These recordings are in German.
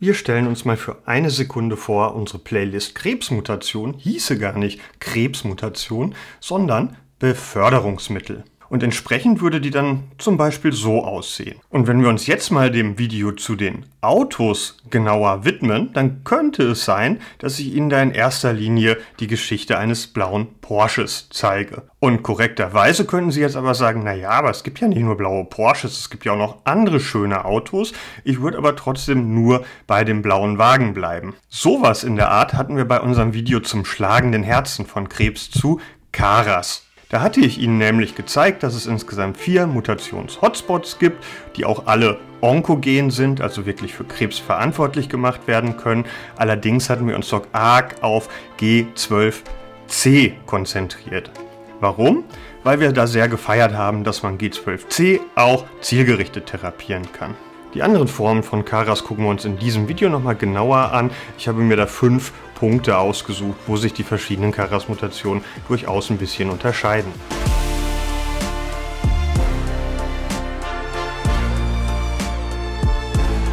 Wir stellen uns mal für eine Sekunde vor, unsere Playlist Krebsmutation hieße gar nicht Krebsmutation, sondern Beförderungsmittel. Und entsprechend würde die dann zum Beispiel so aussehen. Und wenn wir uns jetzt mal dem Video zu den Autos genauer widmen, dann könnte es sein, dass ich Ihnen da in erster Linie die Geschichte eines blauen Porsches zeige. Und korrekterweise könnten Sie jetzt aber sagen, naja, aber es gibt ja nicht nur blaue Porsches, es gibt ja auch noch andere schöne Autos. Ich würde aber trotzdem nur bei dem blauen Wagen bleiben. Sowas in der Art hatten wir bei unserem Video zum schlagenden Herzen von Krebs zu Karas. Da hatte ich Ihnen nämlich gezeigt, dass es insgesamt vier Mutations-Hotspots gibt, die auch alle onkogen sind, also wirklich für Krebs verantwortlich gemacht werden können. Allerdings hatten wir uns doch arg auf G12C konzentriert. Warum? Weil wir da sehr gefeiert haben, dass man G12C auch zielgerichtet therapieren kann. Die anderen Formen von Karas gucken wir uns in diesem Video nochmal genauer an. Ich habe mir da fünf Punkte ausgesucht, wo sich die verschiedenen Karas-Mutationen durchaus ein bisschen unterscheiden.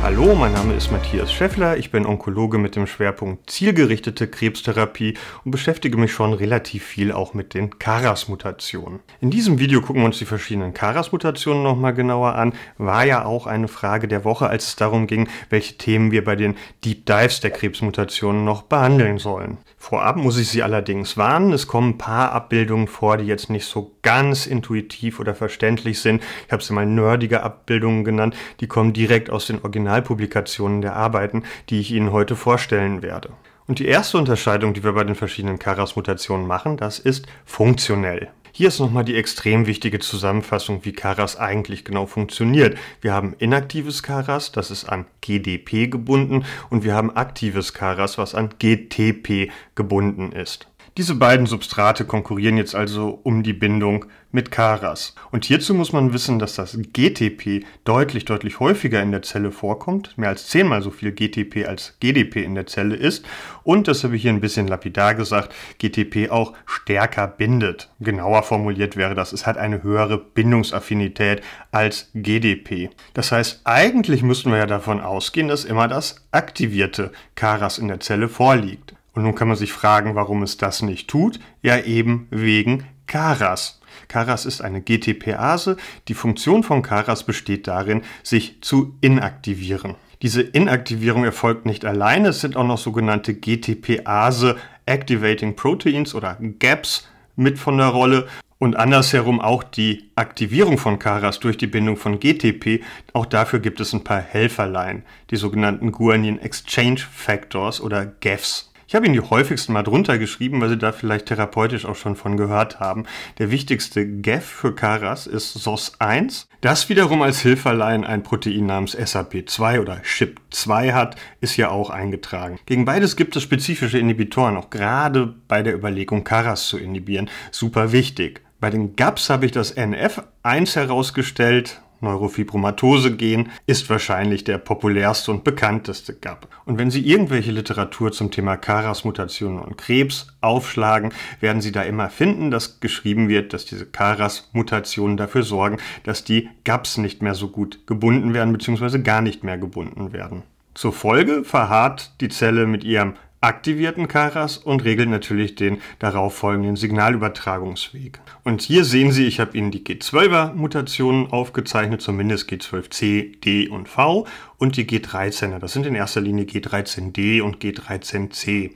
Hallo, mein Name ist Matthias Scheffler. ich bin Onkologe mit dem Schwerpunkt zielgerichtete Krebstherapie und beschäftige mich schon relativ viel auch mit den karas mutationen In diesem Video gucken wir uns die verschiedenen karas mutationen nochmal genauer an. War ja auch eine Frage der Woche, als es darum ging, welche Themen wir bei den Deep Dives der Krebsmutationen noch behandeln sollen. Vorab muss ich Sie allerdings warnen, es kommen ein paar Abbildungen vor, die jetzt nicht so ganz intuitiv oder verständlich sind. Ich habe sie mal nerdige Abbildungen genannt, die kommen direkt aus den Original Originalpublikationen der Arbeiten, die ich Ihnen heute vorstellen werde. Und die erste Unterscheidung, die wir bei den verschiedenen Karas-Mutationen machen, das ist funktionell. Hier ist nochmal die extrem wichtige Zusammenfassung, wie Karas eigentlich genau funktioniert. Wir haben inaktives Karas, das ist an GDP gebunden, und wir haben aktives Karas, was an GTP gebunden ist. Diese beiden Substrate konkurrieren jetzt also um die Bindung mit Karas. Und hierzu muss man wissen, dass das GTP deutlich, deutlich häufiger in der Zelle vorkommt, mehr als zehnmal so viel GTP als GDP in der Zelle ist und, das habe ich hier ein bisschen lapidar gesagt, GTP auch stärker bindet. Genauer formuliert wäre das, es hat eine höhere Bindungsaffinität als GDP. Das heißt, eigentlich müssten wir ja davon ausgehen, dass immer das aktivierte Karas in der Zelle vorliegt. Und nun kann man sich fragen, warum es das nicht tut. Ja, eben wegen Karas. Karas ist eine GTPase. Die Funktion von Karas besteht darin, sich zu inaktivieren. Diese Inaktivierung erfolgt nicht alleine, es sind auch noch sogenannte GTPase Activating Proteins oder GAPs mit von der Rolle und andersherum auch die Aktivierung von Karas durch die Bindung von GTP. Auch dafür gibt es ein paar Helferlein, die sogenannten Guanyin Exchange Factors oder GAFs. Ich habe Ihnen die häufigsten mal drunter geschrieben, weil sie da vielleicht therapeutisch auch schon von gehört haben. Der wichtigste GEF für Karas ist SOS1. Das wiederum als Hilferlein ein Protein namens SAP2 oder SHIP2 hat, ist ja auch eingetragen. Gegen beides gibt es spezifische Inhibitoren, auch gerade bei der Überlegung, Karas zu inhibieren. Super wichtig. Bei den GAPs habe ich das NF1 herausgestellt Neurofibromatose gehen, ist wahrscheinlich der populärste und bekannteste GAP. Und wenn Sie irgendwelche Literatur zum Thema Karas-Mutationen und Krebs aufschlagen, werden Sie da immer finden, dass geschrieben wird, dass diese Karas-Mutationen dafür sorgen, dass die GAPs nicht mehr so gut gebunden werden bzw. gar nicht mehr gebunden werden. Zur Folge verharrt die Zelle mit ihrem aktivierten Karas und regeln natürlich den darauffolgenden Signalübertragungsweg. Und hier sehen Sie, ich habe Ihnen die G12er-Mutationen aufgezeichnet, zumindest G12c, D und V und die G13er. Das sind in erster Linie G13D und G13C.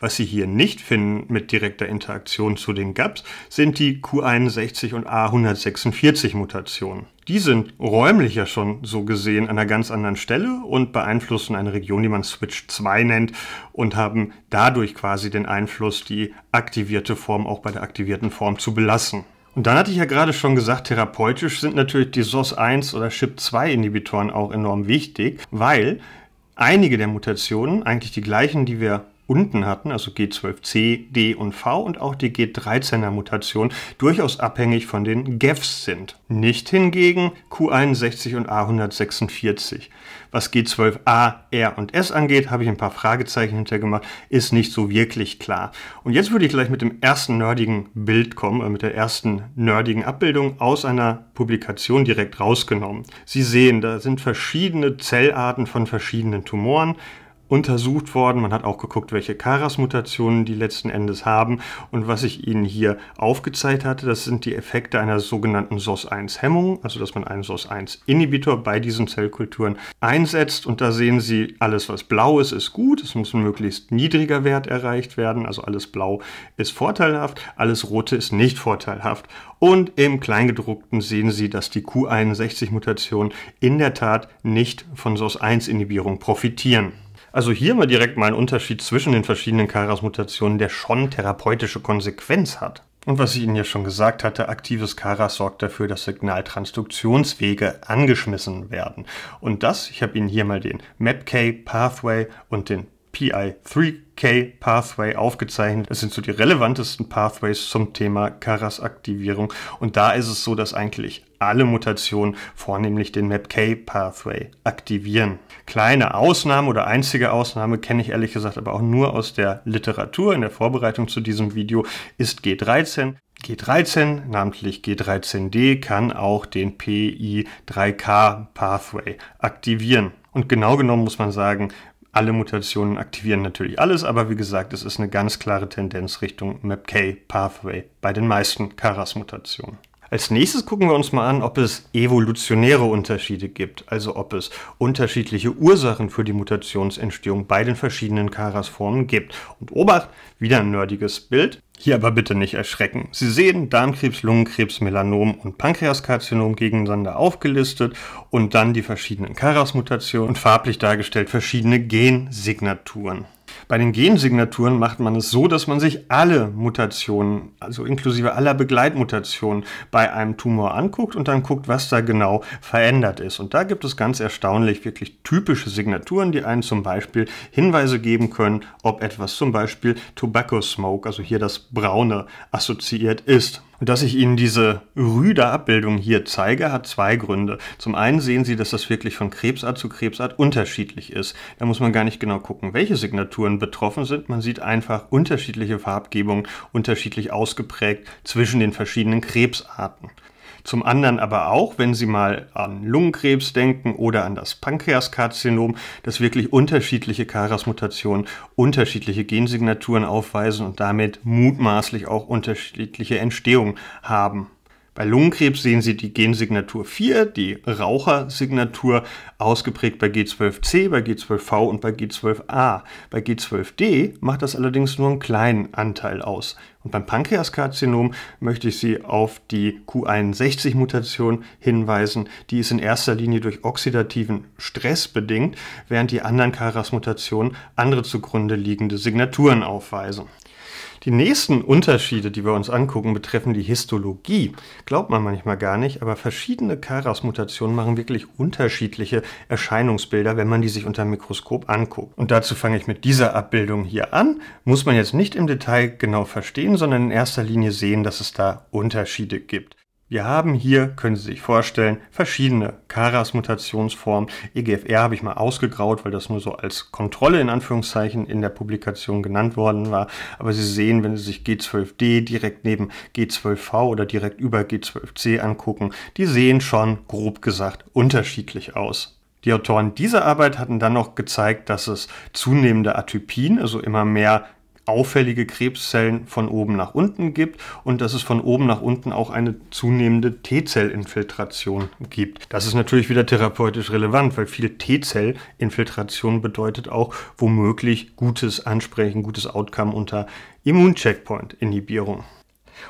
Was Sie hier nicht finden mit direkter Interaktion zu den GAPs, sind die Q61 und A146 Mutationen. Die sind räumlich ja schon so gesehen an einer ganz anderen Stelle und beeinflussen eine Region, die man Switch 2 nennt und haben dadurch quasi den Einfluss, die aktivierte Form auch bei der aktivierten Form zu belassen. Und dann hatte ich ja gerade schon gesagt, therapeutisch sind natürlich die SOS1 oder SHIP2-Inhibitoren auch enorm wichtig, weil einige der Mutationen, eigentlich die gleichen, die wir unten hatten, also G12C, D und V und auch die G13er Mutation durchaus abhängig von den GEFs sind. Nicht hingegen Q61 und A146. Was G12A, R und S angeht, habe ich ein paar Fragezeichen hintergemacht, ist nicht so wirklich klar. Und jetzt würde ich gleich mit dem ersten nerdigen Bild kommen, äh, mit der ersten nerdigen Abbildung aus einer Publikation direkt rausgenommen. Sie sehen, da sind verschiedene Zellarten von verschiedenen Tumoren untersucht worden. Man hat auch geguckt, welche karas mutationen die letzten Endes haben. Und was ich Ihnen hier aufgezeigt hatte, das sind die Effekte einer sogenannten SOS1-Hemmung, also dass man einen SOS1-Inhibitor bei diesen Zellkulturen einsetzt. Und da sehen Sie, alles was blau ist, ist gut. Es muss ein möglichst niedriger Wert erreicht werden. Also alles blau ist vorteilhaft, alles rote ist nicht vorteilhaft. Und im Kleingedruckten sehen Sie, dass die Q61-Mutationen in der Tat nicht von SOS1-Inhibierung profitieren. Also hier mal direkt mal einen Unterschied zwischen den verschiedenen Karas-Mutationen, der schon therapeutische Konsequenz hat. Und was ich Ihnen ja schon gesagt hatte, aktives Karas sorgt dafür, dass Signaltransduktionswege angeschmissen werden. Und das, ich habe Ihnen hier mal den MAPK-Pathway und den PI3K-Pathway aufgezeichnet. Das sind so die relevantesten Pathways zum Thema Karas-Aktivierung. Und da ist es so, dass eigentlich alle Mutationen vornehmlich den MAPK-Pathway aktivieren. Kleine Ausnahme oder einzige Ausnahme kenne ich ehrlich gesagt aber auch nur aus der Literatur. In der Vorbereitung zu diesem Video ist G13. G13, namentlich G13D, kann auch den PI3K-Pathway aktivieren. Und genau genommen muss man sagen, alle Mutationen aktivieren natürlich alles, aber wie gesagt, es ist eine ganz klare Tendenz Richtung MAPK-Pathway e bei den meisten Karas-Mutationen. Als nächstes gucken wir uns mal an, ob es evolutionäre Unterschiede gibt, also ob es unterschiedliche Ursachen für die Mutationsentstehung bei den verschiedenen Karas-Formen gibt. Und obacht, wieder ein nerdiges Bild. Hier aber bitte nicht erschrecken. Sie sehen Darmkrebs, Lungenkrebs, Melanom und Pankreaskarzinom gegeneinander aufgelistet und dann die verschiedenen Karas-Mutationen farblich dargestellt, verschiedene Gensignaturen. Bei den Gensignaturen macht man es so, dass man sich alle Mutationen, also inklusive aller Begleitmutationen, bei einem Tumor anguckt und dann guckt, was da genau verändert ist. Und da gibt es ganz erstaunlich wirklich typische Signaturen, die einen zum Beispiel Hinweise geben können, ob etwas zum Beispiel Tobacco Smoke, also hier das Braune, assoziiert ist. Dass ich Ihnen diese rüde Abbildung hier zeige, hat zwei Gründe. Zum einen sehen Sie, dass das wirklich von Krebsart zu Krebsart unterschiedlich ist. Da muss man gar nicht genau gucken, welche Signaturen betroffen sind. Man sieht einfach unterschiedliche Farbgebungen, unterschiedlich ausgeprägt zwischen den verschiedenen Krebsarten. Zum anderen aber auch, wenn Sie mal an Lungenkrebs denken oder an das Pankreaskarzinom, dass wirklich unterschiedliche Karas-Mutationen unterschiedliche Gensignaturen aufweisen und damit mutmaßlich auch unterschiedliche Entstehungen haben. Bei Lungenkrebs sehen Sie die Gensignatur 4, die Rauchersignatur, ausgeprägt bei G12C, bei G12V und bei G12A. Bei G12D macht das allerdings nur einen kleinen Anteil aus. Und beim Pankreaskarzinom möchte ich Sie auf die Q61-Mutation hinweisen. Die ist in erster Linie durch oxidativen Stress bedingt, während die anderen Karas-Mutationen andere zugrunde liegende Signaturen aufweisen. Die nächsten Unterschiede, die wir uns angucken, betreffen die Histologie. Glaubt man manchmal gar nicht, aber verschiedene Karas-Mutationen machen wirklich unterschiedliche Erscheinungsbilder, wenn man die sich unter dem Mikroskop anguckt. Und dazu fange ich mit dieser Abbildung hier an. Muss man jetzt nicht im Detail genau verstehen, sondern in erster Linie sehen, dass es da Unterschiede gibt. Wir haben hier, können Sie sich vorstellen, verschiedene karas mutationsformen EGFR habe ich mal ausgegraut, weil das nur so als Kontrolle in Anführungszeichen in der Publikation genannt worden war. Aber Sie sehen, wenn Sie sich G12D direkt neben G12V oder direkt über G12C angucken, die sehen schon, grob gesagt, unterschiedlich aus. Die Autoren dieser Arbeit hatten dann noch gezeigt, dass es zunehmende Atypien, also immer mehr auffällige Krebszellen von oben nach unten gibt und dass es von oben nach unten auch eine zunehmende T-Zell-Infiltration gibt. Das ist natürlich wieder therapeutisch relevant, weil viel T-Zell-Infiltration bedeutet auch womöglich gutes Ansprechen, gutes Outcome unter Immuncheckpoint-Inhibierung.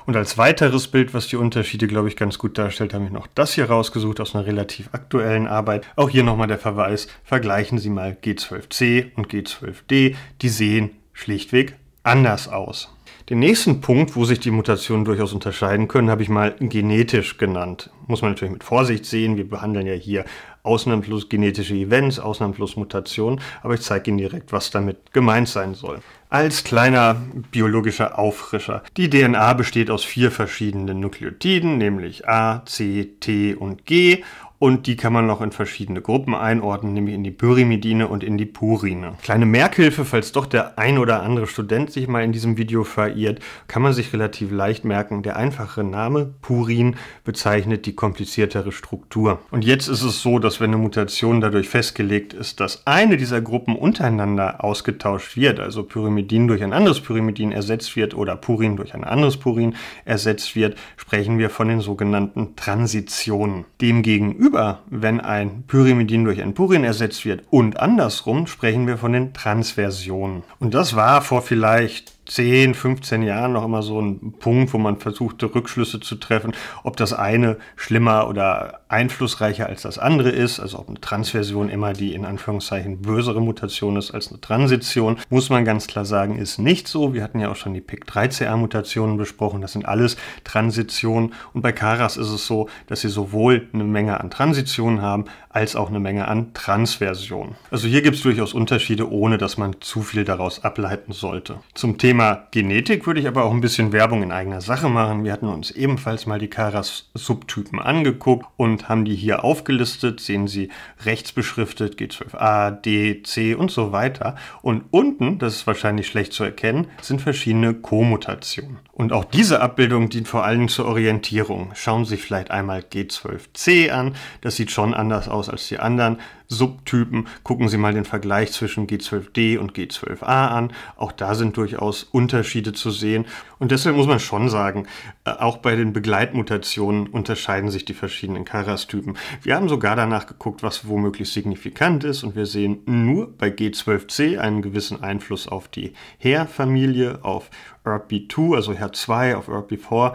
Und als weiteres Bild, was die Unterschiede, glaube ich, ganz gut darstellt, habe ich noch das hier rausgesucht aus einer relativ aktuellen Arbeit. Auch hier nochmal der Verweis, vergleichen Sie mal G12C und G12D. Die sehen schlichtweg anders aus. Den nächsten Punkt, wo sich die Mutationen durchaus unterscheiden können, habe ich mal genetisch genannt. Muss man natürlich mit Vorsicht sehen. Wir behandeln ja hier ausnahmslos genetische Events, ausnahmslos Mutationen, aber ich zeige Ihnen direkt, was damit gemeint sein soll. Als kleiner biologischer Auffrischer. Die DNA besteht aus vier verschiedenen Nukleotiden, nämlich A, C, T und G und die kann man noch in verschiedene Gruppen einordnen, nämlich in die Pyrimidine und in die Purine. Kleine Merkhilfe, falls doch der ein oder andere Student sich mal in diesem Video verirrt, kann man sich relativ leicht merken, der einfache Name Purin bezeichnet die kompliziertere Struktur. Und jetzt ist es so, dass wenn eine Mutation dadurch festgelegt ist, dass eine dieser Gruppen untereinander ausgetauscht wird, also Pyrimidin durch ein anderes Pyrimidin ersetzt wird oder Purin durch ein anderes Purin ersetzt wird, sprechen wir von den sogenannten Transitionen. Demgegenüber Gegenüber, wenn ein Pyrimidin durch ein Purin ersetzt wird und andersrum, sprechen wir von den Transversionen. Und das war vor vielleicht 10, 15 Jahren noch immer so ein Punkt, wo man versuchte, Rückschlüsse zu treffen, ob das eine schlimmer oder einflussreicher als das andere ist, also ob eine Transversion immer die in Anführungszeichen bösere Mutation ist als eine Transition, muss man ganz klar sagen, ist nicht so. Wir hatten ja auch schon die pic 3 cr mutationen besprochen, das sind alles Transitionen und bei Karas ist es so, dass sie sowohl eine Menge an Transitionen haben, als auch eine Menge an Transversionen. Also hier gibt es durchaus Unterschiede, ohne dass man zu viel daraus ableiten sollte. Zum Thema Thema Genetik würde ich aber auch ein bisschen Werbung in eigener Sache machen. Wir hatten uns ebenfalls mal die karas subtypen angeguckt und haben die hier aufgelistet. Sehen Sie rechts beschriftet G12a, D, C und so weiter. Und unten, das ist wahrscheinlich schlecht zu erkennen, sind verschiedene Komutationen. Und auch diese Abbildung dient vor allem zur Orientierung. Schauen Sie sich vielleicht einmal G12c an. Das sieht schon anders aus als die anderen. Subtypen. Gucken Sie mal den Vergleich zwischen G12D und G12a an. Auch da sind durchaus Unterschiede zu sehen. Und deshalb muss man schon sagen, äh, auch bei den Begleitmutationen unterscheiden sich die verschiedenen Karastypen. Wir haben sogar danach geguckt, was womöglich signifikant ist. Und wir sehen nur bei G12C einen gewissen Einfluss auf die her familie auf ERB2, also HER2, auf ERB4,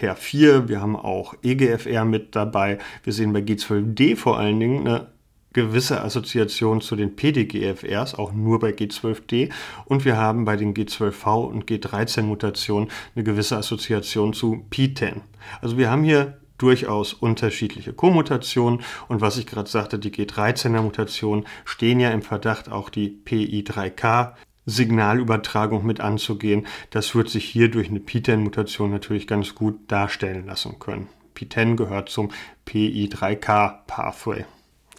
HER4. Wir haben auch EGFR mit dabei. Wir sehen bei G12D vor allen Dingen eine gewisse Assoziationen zu den PDGFRs, auch nur bei G12D. Und wir haben bei den G12V und G13-Mutationen eine gewisse Assoziation zu P10. Also wir haben hier durchaus unterschiedliche Kommutationen und was ich gerade sagte, die G13er-Mutationen stehen ja im Verdacht, auch die PI3K Signalübertragung mit anzugehen. Das wird sich hier durch eine p mutation natürlich ganz gut darstellen lassen können. p gehört zum PI3K-Pathway.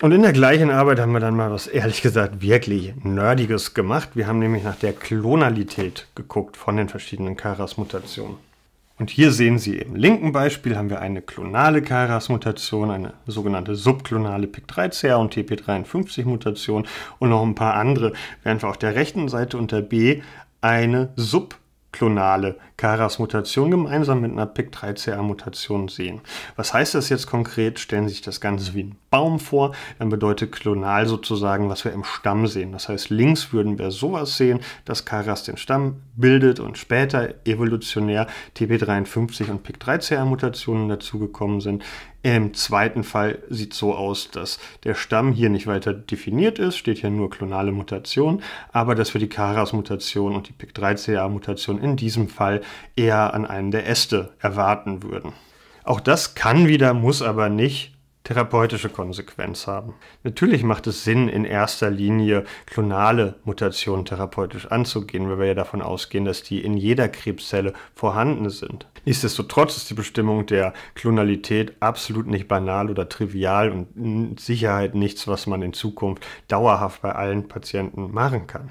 Und in der gleichen Arbeit haben wir dann mal was ehrlich gesagt wirklich Nerdiges gemacht. Wir haben nämlich nach der Klonalität geguckt von den verschiedenen Karas-Mutationen. Und hier sehen Sie im linken Beispiel haben wir eine klonale Karas-Mutation, eine sogenannte subklonale pik 3 cr und TP53-Mutation und noch ein paar andere, während wir auf der rechten Seite unter B eine subklonale Karas-Mutation gemeinsam mit einer pik 3 cr mutation sehen. Was heißt das jetzt konkret? Stellen Sie sich das Ganze wie ein Baum vor, dann bedeutet klonal sozusagen, was wir im Stamm sehen. Das heißt, links würden wir sowas sehen, dass Karas den Stamm bildet und später evolutionär TP53 und PIK3CR-Mutationen dazugekommen sind. Im zweiten Fall sieht es so aus, dass der Stamm hier nicht weiter definiert ist, steht hier nur klonale Mutation, aber dass wir die Karas-Mutation und die PIK3CA-Mutation in diesem Fall eher an einem der Äste erwarten würden. Auch das kann wieder, muss aber nicht therapeutische Konsequenz haben. Natürlich macht es Sinn, in erster Linie klonale Mutationen therapeutisch anzugehen, weil wir ja davon ausgehen, dass die in jeder Krebszelle vorhanden sind. Nichtsdestotrotz ist die Bestimmung der Klonalität absolut nicht banal oder trivial und mit Sicherheit nichts, was man in Zukunft dauerhaft bei allen Patienten machen kann.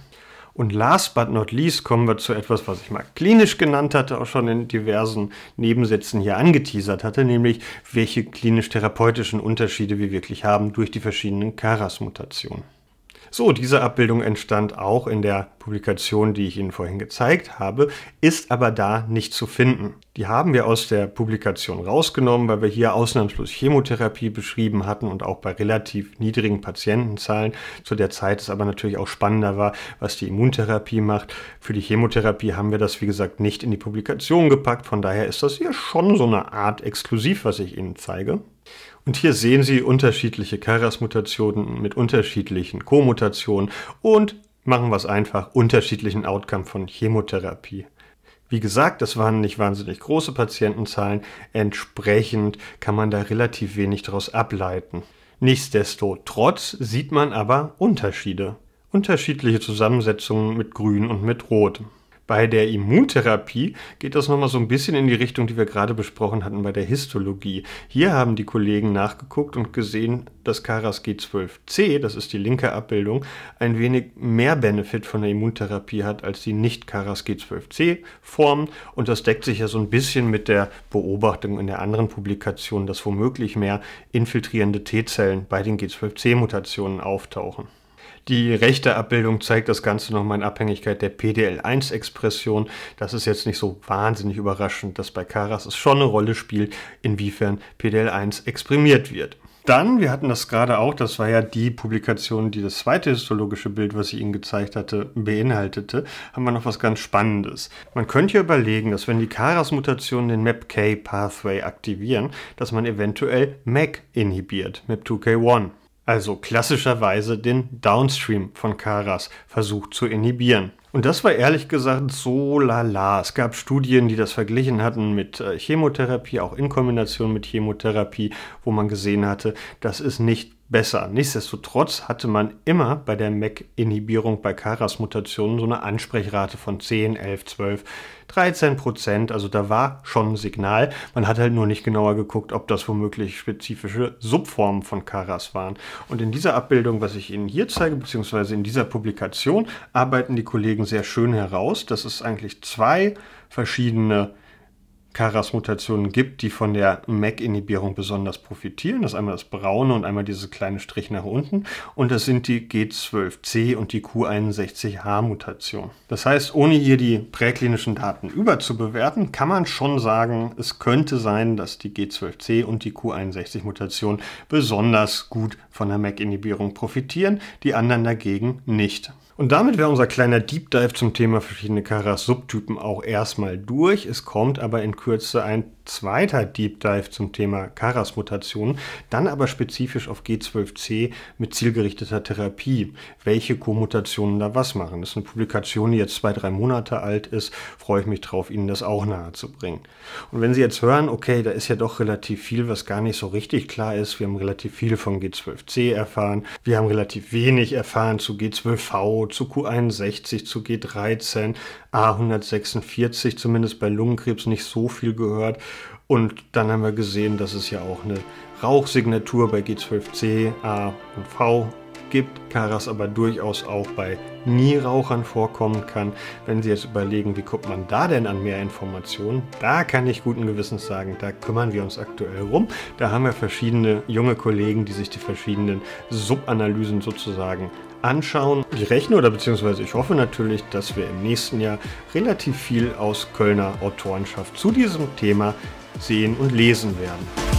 Und last but not least kommen wir zu etwas, was ich mal klinisch genannt hatte, auch schon in diversen Nebensätzen hier angeteasert hatte, nämlich welche klinisch-therapeutischen Unterschiede wir wirklich haben durch die verschiedenen Karas-Mutationen. So, diese Abbildung entstand auch in der Publikation, die ich Ihnen vorhin gezeigt habe, ist aber da nicht zu finden. Die haben wir aus der Publikation rausgenommen, weil wir hier ausnahmslos Chemotherapie beschrieben hatten und auch bei relativ niedrigen Patientenzahlen. Zu der Zeit ist aber natürlich auch spannender war, was die Immuntherapie macht. Für die Chemotherapie haben wir das, wie gesagt, nicht in die Publikation gepackt. Von daher ist das hier schon so eine Art exklusiv, was ich Ihnen zeige. Und hier sehen Sie unterschiedliche Keras-Mutationen mit unterschiedlichen Komutationen und machen wir es einfach, unterschiedlichen Outcome von Chemotherapie. Wie gesagt, das waren nicht wahnsinnig große Patientenzahlen. Entsprechend kann man da relativ wenig daraus ableiten. Nichtsdestotrotz sieht man aber Unterschiede. Unterschiedliche Zusammensetzungen mit Grün und mit Rot. Bei der Immuntherapie geht das nochmal so ein bisschen in die Richtung, die wir gerade besprochen hatten bei der Histologie. Hier haben die Kollegen nachgeguckt und gesehen, dass Caras G12C, das ist die linke Abbildung, ein wenig mehr Benefit von der Immuntherapie hat als die nicht Caras G12C-Form. Und das deckt sich ja so ein bisschen mit der Beobachtung in der anderen Publikation, dass womöglich mehr infiltrierende T-Zellen bei den G12C-Mutationen auftauchen. Die rechte Abbildung zeigt das Ganze nochmal in Abhängigkeit der PDL1-Expression. Das ist jetzt nicht so wahnsinnig überraschend, dass bei Karas es schon eine Rolle spielt, inwiefern PDL1 exprimiert wird. Dann, wir hatten das gerade auch, das war ja die Publikation, die das zweite histologische Bild, was ich Ihnen gezeigt hatte, beinhaltete, haben wir noch was ganz Spannendes. Man könnte ja überlegen, dass wenn die karas mutationen den MAPK-Pathway e aktivieren, dass man eventuell MAC e inhibiert, MAP2K1. E also klassischerweise den Downstream von Karas, versucht zu inhibieren. Und das war ehrlich gesagt so lala. Es gab Studien, die das verglichen hatten mit äh, Chemotherapie, auch in Kombination mit Chemotherapie, wo man gesehen hatte, das ist nicht besser. Nichtsdestotrotz hatte man immer bei der MEC-Inhibierung bei karas mutationen so eine Ansprechrate von 10, 11, 12, 13 Prozent. Also da war schon ein Signal. Man hat halt nur nicht genauer geguckt, ob das womöglich spezifische Subformen von Karas waren. Und in dieser Abbildung, was ich Ihnen hier zeige, beziehungsweise in dieser Publikation, arbeiten die Kollegen sehr schön heraus, dass es eigentlich zwei verschiedene Karas-Mutationen gibt, die von der MEC-Inhibierung besonders profitieren. Das ist einmal das braune und einmal diese kleine Strich nach unten. Und das sind die G12C und die Q61H-Mutation. Das heißt, ohne hier die präklinischen Daten überzubewerten, kann man schon sagen, es könnte sein, dass die G12C und die Q61-Mutation besonders gut von der MEC-Inhibierung profitieren, die anderen dagegen nicht. Und damit wäre unser kleiner Deep Dive zum Thema verschiedene Karas-Subtypen auch erstmal durch. Es kommt aber in Kürze ein zweiter Deep Dive zum Thema Karas-Mutationen, dann aber spezifisch auf G12C mit zielgerichteter Therapie, welche Co-Mutationen da was machen. Das ist eine Publikation, die jetzt zwei, drei Monate alt ist, freue ich mich drauf, Ihnen das auch nahe zu bringen. Und wenn Sie jetzt hören, okay, da ist ja doch relativ viel, was gar nicht so richtig klar ist, wir haben relativ viel von G12C erfahren, wir haben relativ wenig erfahren zu G12V, zu Q61, zu G13, A146, zumindest bei Lungenkrebs nicht so viel gehört, und dann haben wir gesehen, dass es ja auch eine Rauchsignatur bei G12C, A und V gibt, Karas aber durchaus auch bei Nierauchern vorkommen kann. Wenn Sie jetzt überlegen, wie kommt man da denn an mehr Informationen, da kann ich guten Gewissens sagen, da kümmern wir uns aktuell rum. Da haben wir verschiedene junge Kollegen, die sich die verschiedenen Subanalysen sozusagen anschauen. Ich rechne oder beziehungsweise ich hoffe natürlich, dass wir im nächsten Jahr relativ viel aus Kölner Autorenschaft zu diesem Thema sehen und lesen werden.